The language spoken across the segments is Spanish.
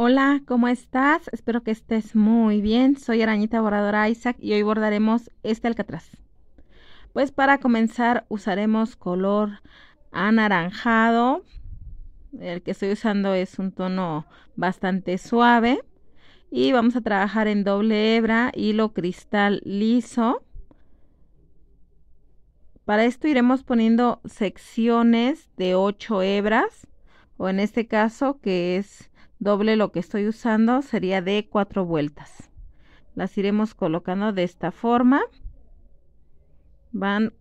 Hola, ¿cómo estás? Espero que estés muy bien. Soy Arañita Bordadora Isaac y hoy bordaremos este alcatraz. Pues para comenzar usaremos color anaranjado. El que estoy usando es un tono bastante suave. Y vamos a trabajar en doble hebra, hilo cristal liso. Para esto iremos poniendo secciones de 8 hebras, o en este caso que es doble lo que estoy usando sería de cuatro vueltas las iremos colocando de esta forma van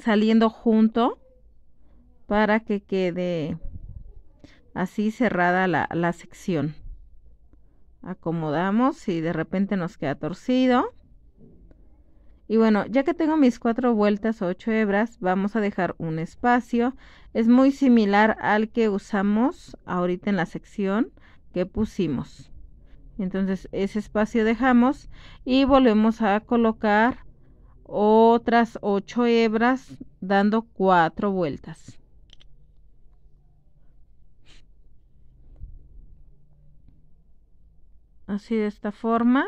saliendo junto para que quede así cerrada la, la sección acomodamos y de repente nos queda torcido y bueno, ya que tengo mis cuatro vueltas o ocho hebras, vamos a dejar un espacio. Es muy similar al que usamos ahorita en la sección que pusimos. Entonces ese espacio dejamos y volvemos a colocar otras ocho hebras dando cuatro vueltas. Así de esta forma.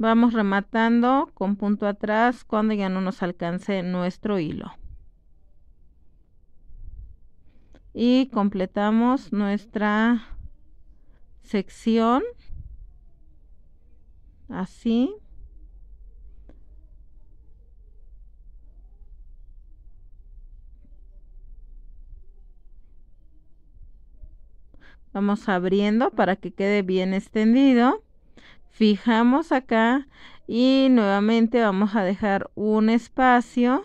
Vamos rematando con punto atrás cuando ya no nos alcance nuestro hilo. Y completamos nuestra sección así. Vamos abriendo para que quede bien extendido fijamos acá y nuevamente vamos a dejar un espacio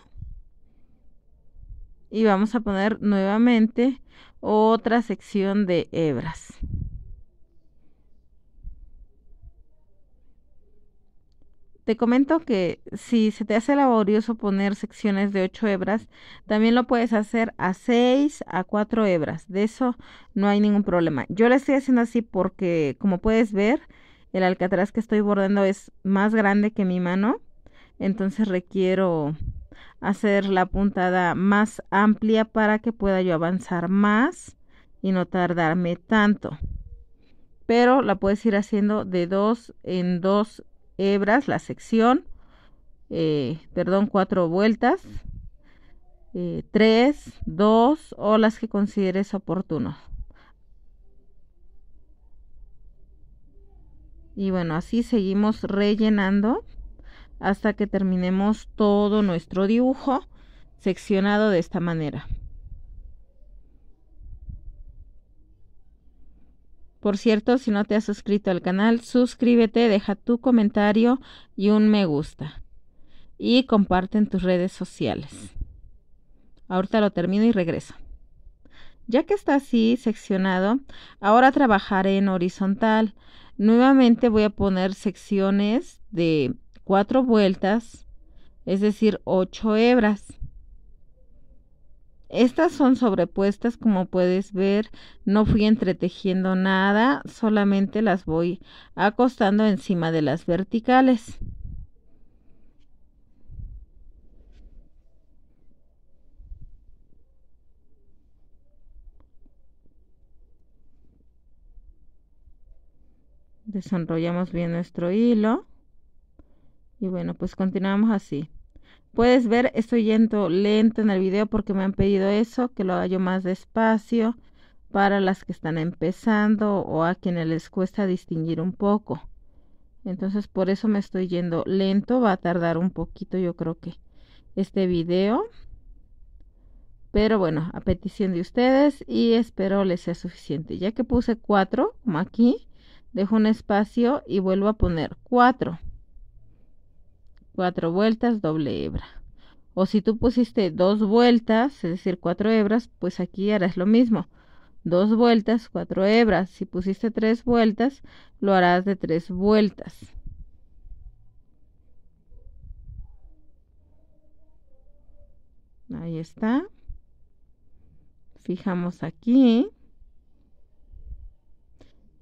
y vamos a poner nuevamente otra sección de hebras. Te comento que si se te hace laborioso poner secciones de 8 hebras, también lo puedes hacer a 6, a 4 hebras. De eso no hay ningún problema. Yo lo estoy haciendo así porque, como puedes ver, el alcatraz que estoy bordando es más grande que mi mano, entonces requiero hacer la puntada más amplia para que pueda yo avanzar más y no tardarme tanto. Pero la puedes ir haciendo de dos en dos hebras la sección, eh, perdón, cuatro vueltas, eh, tres, dos o las que consideres oportuno. Y bueno, así seguimos rellenando hasta que terminemos todo nuestro dibujo seccionado de esta manera. Por cierto, si no te has suscrito al canal, suscríbete, deja tu comentario y un me gusta. Y comparte en tus redes sociales. Ahorita lo termino y regreso. Ya que está así seccionado, ahora trabajaré en horizontal. Nuevamente voy a poner secciones de cuatro vueltas, es decir, ocho hebras. Estas son sobrepuestas, como puedes ver, no fui entretejiendo nada, solamente las voy acostando encima de las verticales. desenrollamos bien nuestro hilo y bueno pues continuamos así puedes ver estoy yendo lento en el video porque me han pedido eso que lo haga yo más despacio para las que están empezando o a quienes les cuesta distinguir un poco entonces por eso me estoy yendo lento va a tardar un poquito yo creo que este video pero bueno a petición de ustedes y espero les sea suficiente ya que puse 4 como aquí dejo un espacio y vuelvo a poner cuatro cuatro vueltas doble hebra o si tú pusiste dos vueltas es decir cuatro hebras pues aquí harás lo mismo dos vueltas cuatro hebras si pusiste tres vueltas lo harás de tres vueltas ahí está fijamos aquí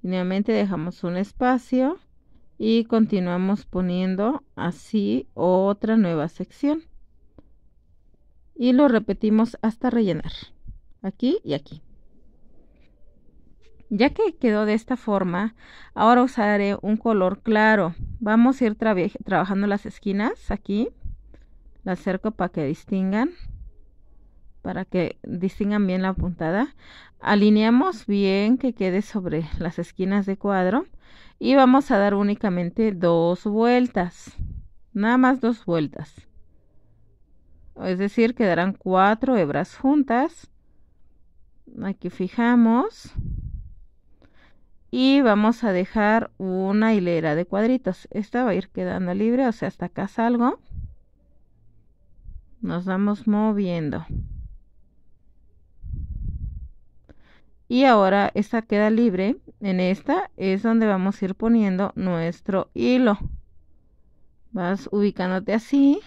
nuevamente dejamos un espacio y continuamos poniendo así otra nueva sección y lo repetimos hasta rellenar aquí y aquí ya que quedó de esta forma ahora usaré un color claro vamos a ir trabajando las esquinas aquí La acerco para que distingan para que distingan bien la puntada. Alineamos bien que quede sobre las esquinas de cuadro y vamos a dar únicamente dos vueltas, nada más dos vueltas. Es decir, quedarán cuatro hebras juntas. Aquí fijamos. Y vamos a dejar una hilera de cuadritos. Esta va a ir quedando libre, o sea, hasta acá salgo. Nos vamos moviendo. y ahora esta queda libre en esta es donde vamos a ir poniendo nuestro hilo vas ubicándote así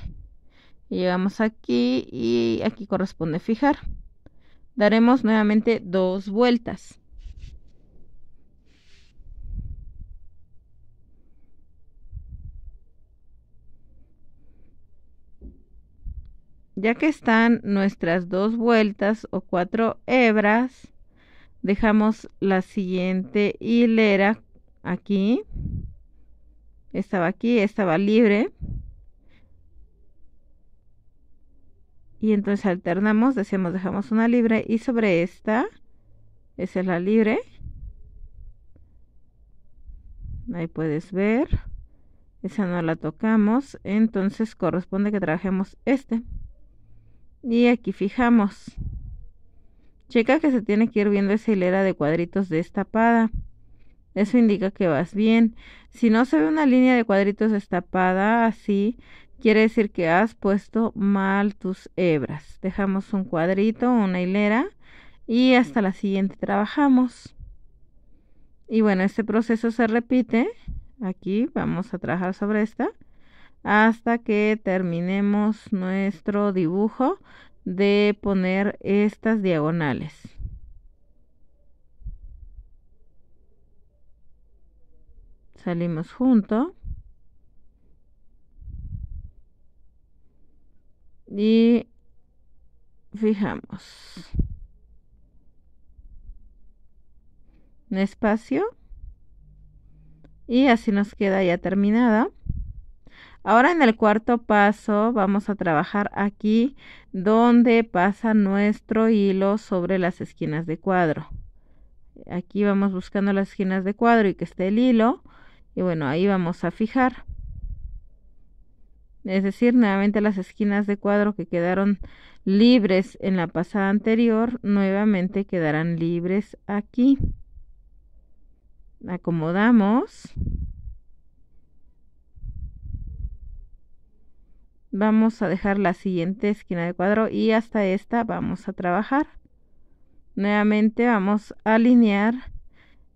llegamos aquí y aquí corresponde fijar daremos nuevamente dos vueltas ya que están nuestras dos vueltas o cuatro hebras dejamos la siguiente hilera aquí estaba aquí estaba libre y entonces alternamos decimos dejamos una libre y sobre esta esa es la libre ahí puedes ver esa no la tocamos entonces corresponde que trabajemos este y aquí fijamos Checa que se tiene que ir viendo esa hilera de cuadritos destapada. Eso indica que vas bien. Si no se ve una línea de cuadritos destapada así, quiere decir que has puesto mal tus hebras. Dejamos un cuadrito, una hilera y hasta la siguiente trabajamos. Y bueno, este proceso se repite. Aquí vamos a trabajar sobre esta hasta que terminemos nuestro dibujo de poner estas diagonales. Salimos junto. Y fijamos. Un espacio. Y así nos queda ya terminada. Ahora en el cuarto paso vamos a trabajar aquí donde pasa nuestro hilo sobre las esquinas de cuadro. Aquí vamos buscando las esquinas de cuadro y que esté el hilo. Y bueno, ahí vamos a fijar. Es decir, nuevamente las esquinas de cuadro que quedaron libres en la pasada anterior, nuevamente quedarán libres aquí. Acomodamos. vamos a dejar la siguiente esquina de cuadro y hasta esta vamos a trabajar nuevamente vamos a alinear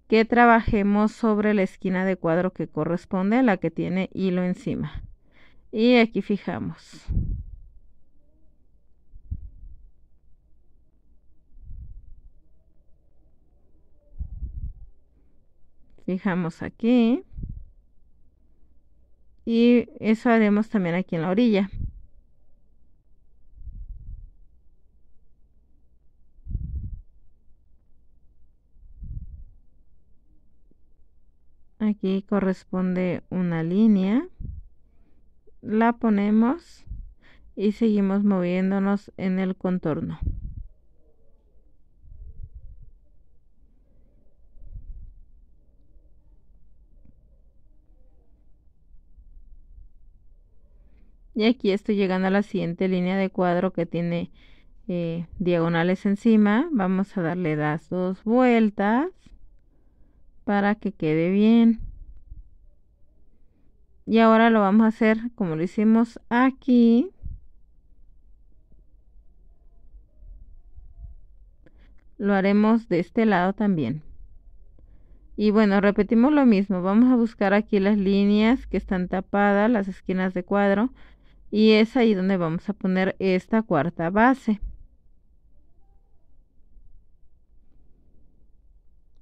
que trabajemos sobre la esquina de cuadro que corresponde a la que tiene hilo encima y aquí fijamos fijamos aquí y eso haremos también aquí en la orilla aquí corresponde una línea la ponemos y seguimos moviéndonos en el contorno y aquí estoy llegando a la siguiente línea de cuadro que tiene eh, diagonales encima vamos a darle las dos vueltas para que quede bien y ahora lo vamos a hacer como lo hicimos aquí lo haremos de este lado también y bueno repetimos lo mismo vamos a buscar aquí las líneas que están tapadas las esquinas de cuadro y es ahí donde vamos a poner esta cuarta base.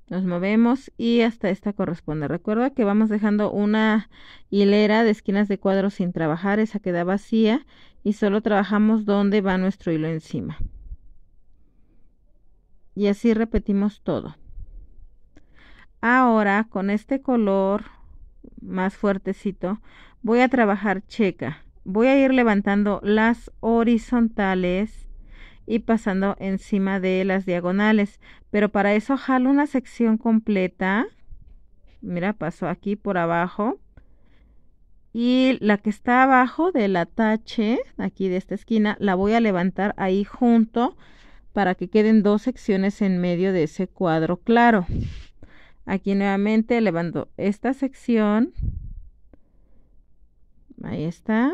Nos movemos y hasta esta corresponde. Recuerda que vamos dejando una hilera de esquinas de cuadro sin trabajar, esa queda vacía y solo trabajamos donde va nuestro hilo encima. Y así repetimos todo. Ahora con este color más fuertecito voy a trabajar checa voy a ir levantando las horizontales y pasando encima de las diagonales. Pero para eso jalo una sección completa. Mira, paso aquí por abajo. Y la que está abajo del atache, aquí de esta esquina, la voy a levantar ahí junto para que queden dos secciones en medio de ese cuadro claro. Aquí nuevamente levanto esta sección está.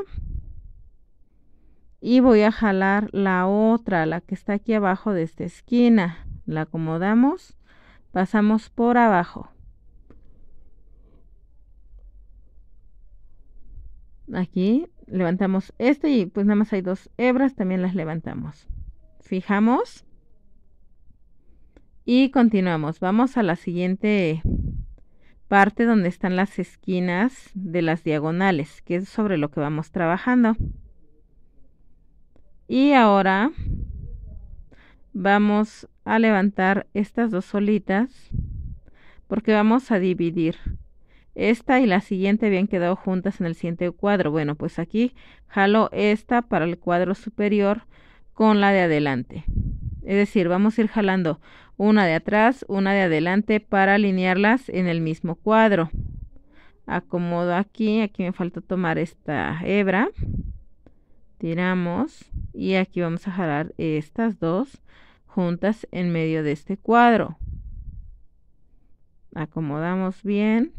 Y voy a jalar la otra, la que está aquí abajo de esta esquina. La acomodamos, pasamos por abajo. Aquí levantamos este y pues nada más hay dos hebras, también las levantamos. Fijamos y continuamos. Vamos a la siguiente parte donde están las esquinas de las diagonales, que es sobre lo que vamos trabajando. Y ahora vamos a levantar estas dos solitas porque vamos a dividir. Esta y la siguiente habían quedado juntas en el siguiente cuadro. Bueno, pues aquí jalo esta para el cuadro superior con la de adelante. Es decir, vamos a ir jalando una de atrás, una de adelante para alinearlas en el mismo cuadro. Acomodo aquí, aquí me falta tomar esta hebra. Tiramos y aquí vamos a jalar estas dos juntas en medio de este cuadro. Acomodamos bien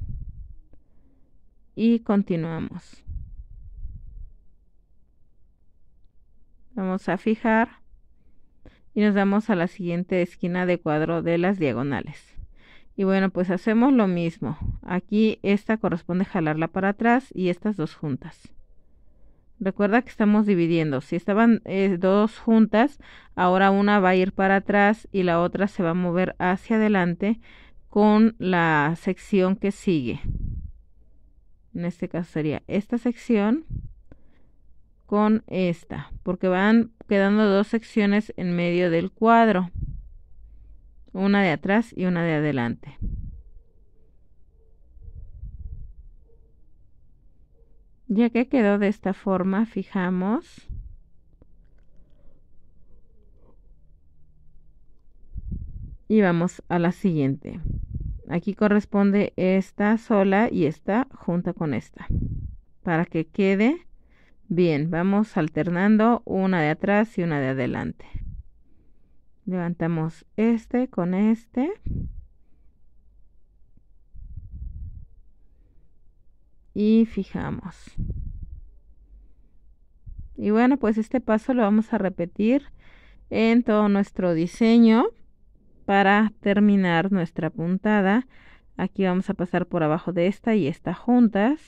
y continuamos. Vamos a fijar y nos vamos a la siguiente esquina de cuadro de las diagonales. Y bueno, pues hacemos lo mismo. Aquí esta corresponde jalarla para atrás y estas dos juntas. Recuerda que estamos dividiendo. Si estaban eh, dos juntas, ahora una va a ir para atrás y la otra se va a mover hacia adelante con la sección que sigue. En este caso sería esta sección con esta, porque van quedando dos secciones en medio del cuadro, una de atrás y una de adelante. Ya que quedó de esta forma, fijamos y vamos a la siguiente. Aquí corresponde esta sola y esta junta con esta para que quede Bien, vamos alternando una de atrás y una de adelante. Levantamos este con este. Y fijamos. Y bueno, pues este paso lo vamos a repetir en todo nuestro diseño para terminar nuestra puntada. Aquí vamos a pasar por abajo de esta y esta juntas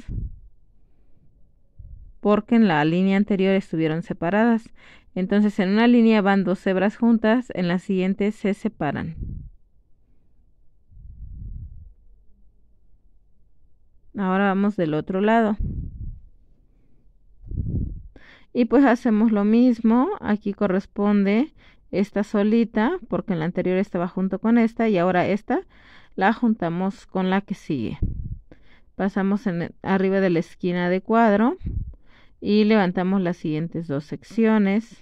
porque en la línea anterior estuvieron separadas. Entonces en una línea van dos cebras juntas, en la siguiente se separan. Ahora vamos del otro lado. Y pues hacemos lo mismo, aquí corresponde esta solita, porque en la anterior estaba junto con esta y ahora esta la juntamos con la que sigue. Pasamos en, arriba de la esquina de cuadro y levantamos las siguientes dos secciones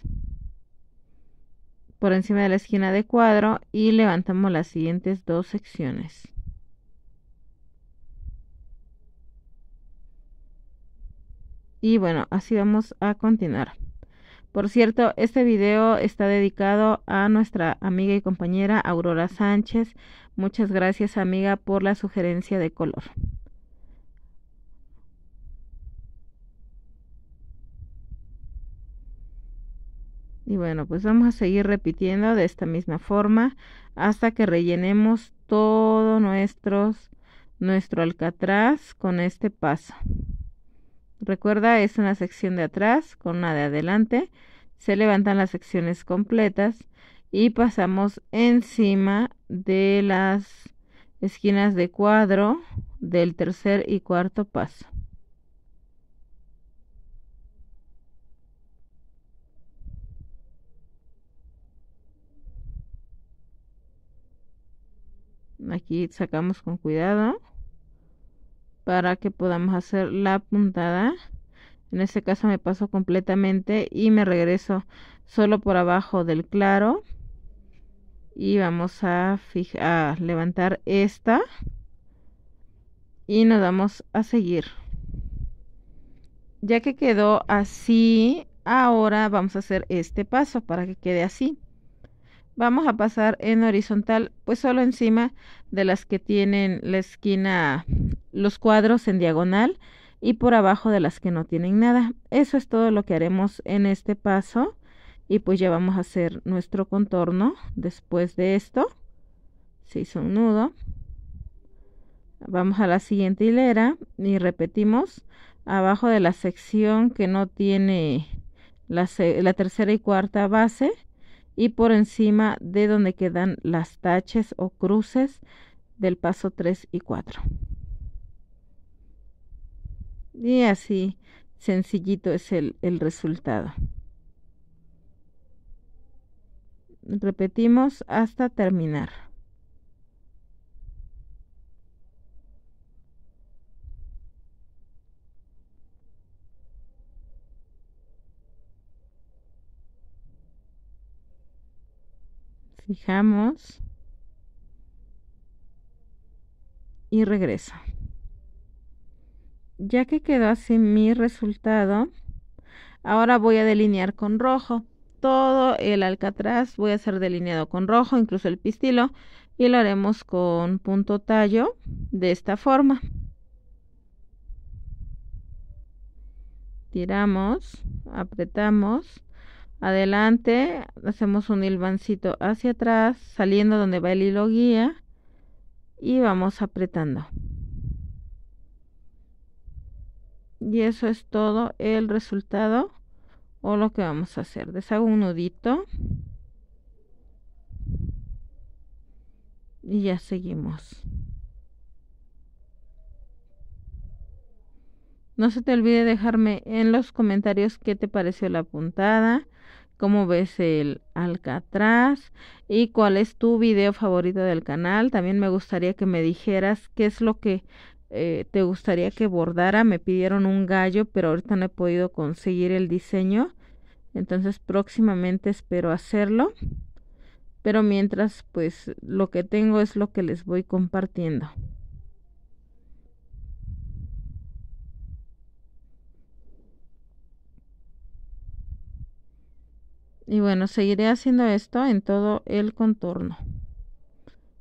por encima de la esquina de cuadro y levantamos las siguientes dos secciones y bueno así vamos a continuar por cierto, este video está dedicado a nuestra amiga y compañera Aurora Sánchez. Muchas gracias amiga por la sugerencia de color. Y bueno, pues vamos a seguir repitiendo de esta misma forma hasta que rellenemos todo nuestros, nuestro alcatraz con este paso. Recuerda, es una sección de atrás con una de adelante. Se levantan las secciones completas y pasamos encima de las esquinas de cuadro del tercer y cuarto paso. aquí sacamos con cuidado para que podamos hacer la puntada en este caso me paso completamente y me regreso solo por abajo del claro y vamos a, a levantar esta y nos vamos a seguir ya que quedó así ahora vamos a hacer este paso para que quede así vamos a pasar en horizontal, pues solo encima de las que tienen la esquina, los cuadros en diagonal y por abajo de las que no tienen nada. Eso es todo lo que haremos en este paso y pues ya vamos a hacer nuestro contorno después de esto. Se hizo un nudo. Vamos a la siguiente hilera y repetimos abajo de la sección que no tiene la, la tercera y cuarta base y por encima de donde quedan las taches o cruces del paso 3 y 4. Y así sencillito es el, el resultado. Repetimos hasta terminar. fijamos y regreso. Ya que quedó así mi resultado, ahora voy a delinear con rojo. Todo el alcatraz voy a hacer delineado con rojo, incluso el pistilo, y lo haremos con punto tallo de esta forma. Tiramos, apretamos adelante, hacemos un hilvancito hacia atrás, saliendo donde va el hilo guía y vamos apretando. Y eso es todo el resultado o lo que vamos a hacer. Deshago un nudito. Y ya seguimos. No se te olvide dejarme en los comentarios qué te pareció la puntada cómo ves el Alcatraz y cuál es tu video favorito del canal. También me gustaría que me dijeras qué es lo que eh, te gustaría que bordara. Me pidieron un gallo, pero ahorita no he podido conseguir el diseño. Entonces próximamente espero hacerlo. Pero mientras, pues lo que tengo es lo que les voy compartiendo. Y bueno, seguiré haciendo esto en todo el contorno.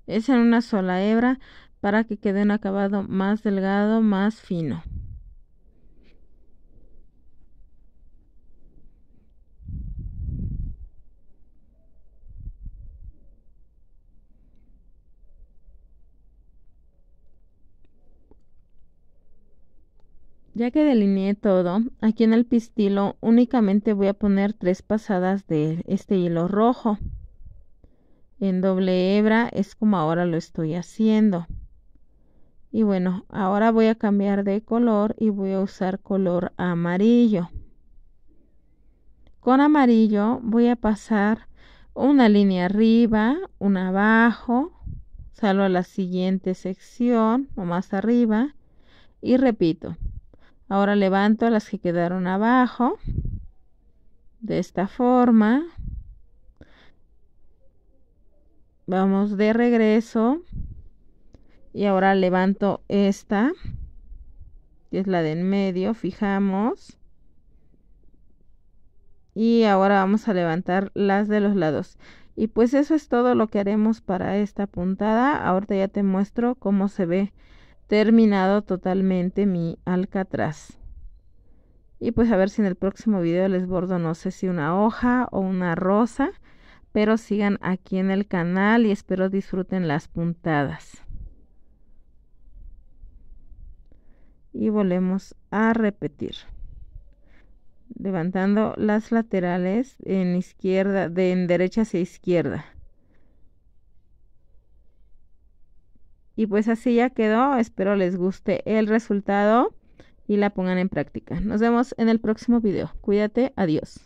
Es en una sola hebra para que quede un acabado más delgado, más fino. Ya que delineé todo, aquí en el pistilo únicamente voy a poner tres pasadas de este hilo rojo. En doble hebra es como ahora lo estoy haciendo. Y bueno, ahora voy a cambiar de color y voy a usar color amarillo. Con amarillo voy a pasar una línea arriba, una abajo, salgo a la siguiente sección o más arriba y repito. Ahora levanto las que quedaron abajo. De esta forma. Vamos de regreso. Y ahora levanto esta. Que es la de en medio. Fijamos. Y ahora vamos a levantar las de los lados. Y pues eso es todo lo que haremos para esta puntada. Ahorita ya te muestro cómo se ve terminado totalmente mi alcatraz. Y pues a ver si en el próximo video les bordo no sé si una hoja o una rosa, pero sigan aquí en el canal y espero disfruten las puntadas. Y volvemos a repetir. Levantando las laterales en izquierda, de en derecha hacia izquierda. Y pues así ya quedó. Espero les guste el resultado y la pongan en práctica. Nos vemos en el próximo video. Cuídate, adiós.